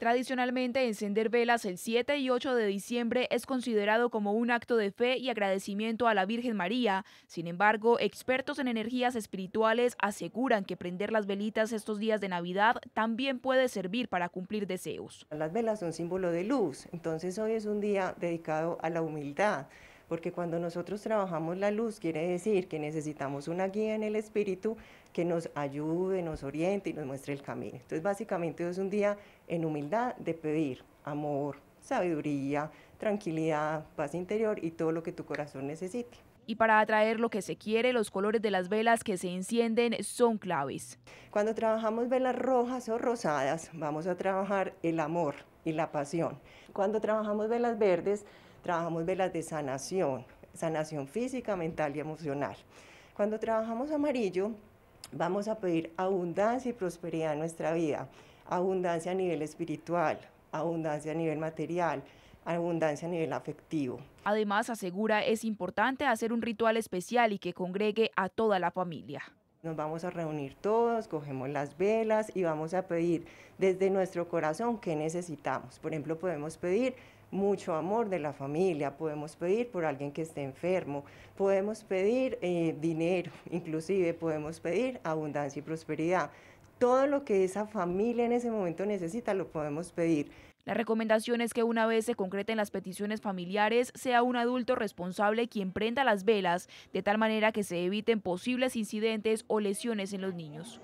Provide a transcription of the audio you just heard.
Tradicionalmente, encender velas el 7 y 8 de diciembre es considerado como un acto de fe y agradecimiento a la Virgen María. Sin embargo, expertos en energías espirituales aseguran que prender las velitas estos días de Navidad también puede servir para cumplir deseos. Las velas son símbolo de luz, entonces hoy es un día dedicado a la humildad porque cuando nosotros trabajamos la luz quiere decir que necesitamos una guía en el espíritu que nos ayude, nos oriente y nos muestre el camino. Entonces básicamente es un día en humildad de pedir amor, sabiduría, tranquilidad, paz interior y todo lo que tu corazón necesite. Y para atraer lo que se quiere, los colores de las velas que se encienden son claves. Cuando trabajamos velas rojas o rosadas, vamos a trabajar el amor, y la pasión. Cuando trabajamos velas verdes, trabajamos velas de sanación, sanación física, mental y emocional. Cuando trabajamos amarillo, vamos a pedir abundancia y prosperidad en nuestra vida, abundancia a nivel espiritual, abundancia a nivel material, abundancia a nivel afectivo. Además, asegura, es importante hacer un ritual especial y que congregue a toda la familia. Nos vamos a reunir todos, cogemos las velas y vamos a pedir desde nuestro corazón qué necesitamos. Por ejemplo, podemos pedir mucho amor de la familia, podemos pedir por alguien que esté enfermo, podemos pedir eh, dinero, inclusive podemos pedir abundancia y prosperidad todo lo que esa familia en ese momento necesita lo podemos pedir. La recomendación es que una vez se concreten las peticiones familiares, sea un adulto responsable quien prenda las velas, de tal manera que se eviten posibles incidentes o lesiones en los niños.